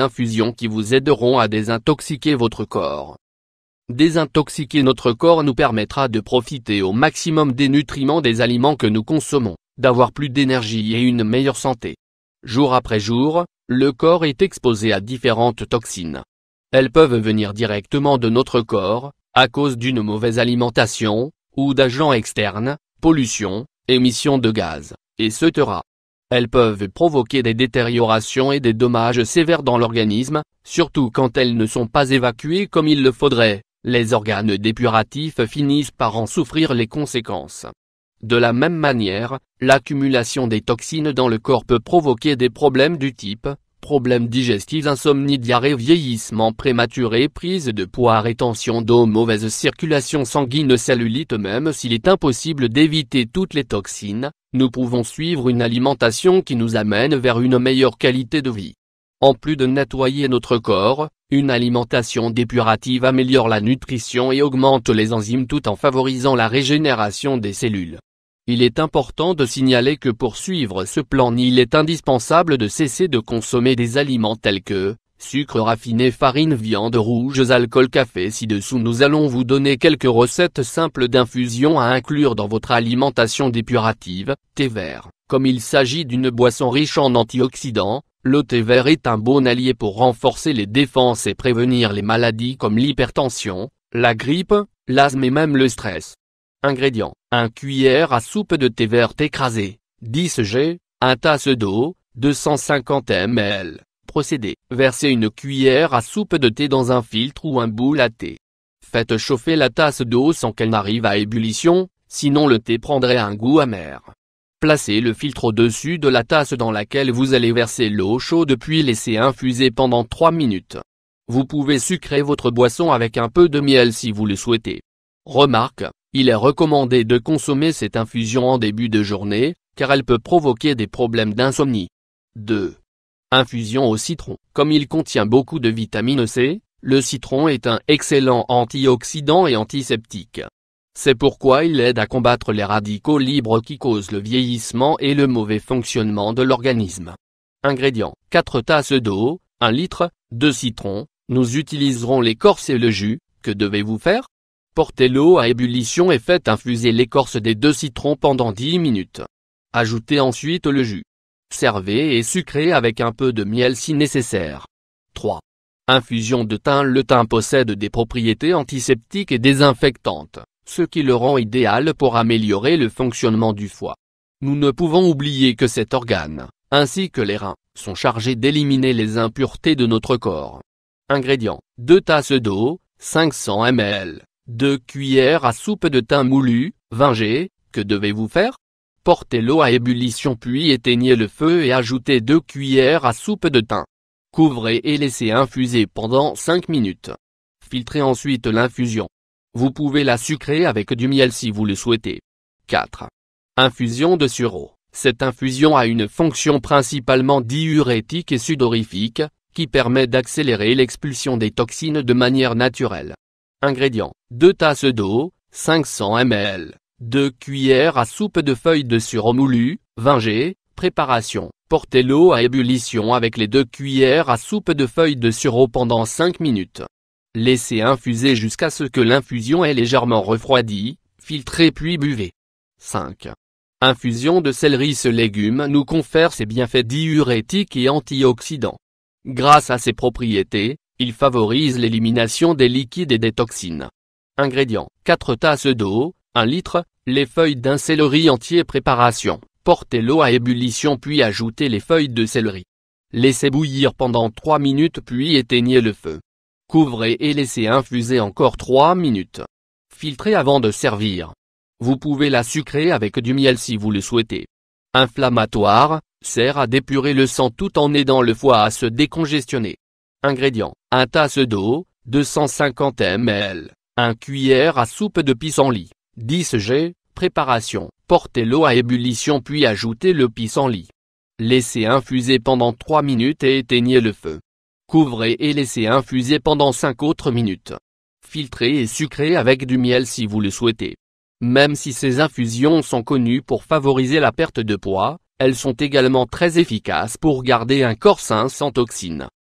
infusions qui vous aideront à désintoxiquer votre corps. Désintoxiquer notre corps nous permettra de profiter au maximum des nutriments des aliments que nous consommons, d'avoir plus d'énergie et une meilleure santé. Jour après jour, le corps est exposé à différentes toxines. Elles peuvent venir directement de notre corps, à cause d'une mauvaise alimentation, ou d'agents externes, pollution, émissions de gaz, et etc. Elles peuvent provoquer des détériorations et des dommages sévères dans l'organisme, surtout quand elles ne sont pas évacuées comme il le faudrait, les organes dépuratifs finissent par en souffrir les conséquences. De la même manière, l'accumulation des toxines dans le corps peut provoquer des problèmes du type problèmes digestifs, insomnie, diarrhée, vieillissement prématuré, prise de poids, rétention d'eau, mauvaise circulation sanguine, cellulite même s'il est impossible d'éviter toutes les toxines, nous pouvons suivre une alimentation qui nous amène vers une meilleure qualité de vie. En plus de nettoyer notre corps, une alimentation dépurative améliore la nutrition et augmente les enzymes tout en favorisant la régénération des cellules. Il est important de signaler que pour suivre ce plan il est indispensable de cesser de consommer des aliments tels que, sucre raffiné farine viande rouge, alcool café ci-dessous nous allons vous donner quelques recettes simples d'infusion à inclure dans votre alimentation dépurative, thé vert. Comme il s'agit d'une boisson riche en antioxydants, le thé vert est un bon allié pour renforcer les défenses et prévenir les maladies comme l'hypertension, la grippe, l'asthme et même le stress. Ingrédients 1 cuillère à soupe de thé vert écrasé, 10 g, 1 tasse d'eau, 250 ml. Procédé. Versez une cuillère à soupe de thé dans un filtre ou un boule à thé. Faites chauffer la tasse d'eau sans qu'elle n'arrive à ébullition, sinon le thé prendrait un goût amer. Placez le filtre au-dessus de la tasse dans laquelle vous allez verser l'eau chaude puis laissez infuser pendant 3 minutes. Vous pouvez sucrer votre boisson avec un peu de miel si vous le souhaitez. Remarque, il est recommandé de consommer cette infusion en début de journée, car elle peut provoquer des problèmes d'insomnie. 2. Infusion au citron. Comme il contient beaucoup de vitamine C, le citron est un excellent antioxydant et antiseptique. C'est pourquoi il aide à combattre les radicaux libres qui causent le vieillissement et le mauvais fonctionnement de l'organisme. Ingrédients 4 tasses d'eau, 1 litre, 2 citrons, nous utiliserons l'écorce et le jus, que devez-vous faire Portez l'eau à ébullition et faites infuser l'écorce des deux citrons pendant 10 minutes. Ajoutez ensuite le jus. Servez et sucrez avec un peu de miel si nécessaire. 3. Infusion de thym Le thym possède des propriétés antiseptiques et désinfectantes, ce qui le rend idéal pour améliorer le fonctionnement du foie. Nous ne pouvons oublier que cet organe, ainsi que les reins, sont chargés d'éliminer les impuretés de notre corps. Ingrédients 2 tasses d'eau, 500 ml. 2 cuillères à soupe de thym moulu, 20 que devez-vous faire Portez l'eau à ébullition puis éteignez le feu et ajoutez deux cuillères à soupe de thym. Couvrez et laissez infuser pendant 5 minutes. Filtrez ensuite l'infusion. Vous pouvez la sucrer avec du miel si vous le souhaitez. 4. Infusion de sureau. Cette infusion a une fonction principalement diurétique et sudorifique, qui permet d'accélérer l'expulsion des toxines de manière naturelle. Ingrédients 2 tasses d'eau, 500 ml, 2 cuillères à soupe de feuilles de sureau moulu, 20 g. Préparation Portez l'eau à ébullition avec les 2 cuillères à soupe de feuilles de sureau pendant 5 minutes. Laissez infuser jusqu'à ce que l'infusion ait légèrement refroidi, filtrez puis buvez. 5. Infusion de céleri Ce légume nous confère ses bienfaits diurétiques et antioxydants. Grâce à ses propriétés, il favorise l'élimination des liquides et des toxines. Ingrédients 4 tasses d'eau, 1 litre, les feuilles d'un céleri entier Préparation Portez l'eau à ébullition puis ajoutez les feuilles de céleri. Laissez bouillir pendant 3 minutes puis éteignez le feu. Couvrez et laissez infuser encore 3 minutes. Filtrez avant de servir. Vous pouvez la sucrer avec du miel si vous le souhaitez. Inflammatoire, sert à dépurer le sang tout en aidant le foie à se décongestionner. Ingrédients. 1 tasse d'eau, 250 ml. 1 cuillère à soupe de pissenlit. 10 g. Préparation. Portez l'eau à ébullition puis ajoutez le pissenlit. Laissez infuser pendant 3 minutes et éteignez le feu. Couvrez et laissez infuser pendant 5 autres minutes. Filtrez et sucrez avec du miel si vous le souhaitez. Même si ces infusions sont connues pour favoriser la perte de poids, elles sont également très efficaces pour garder un corps sain sans toxines.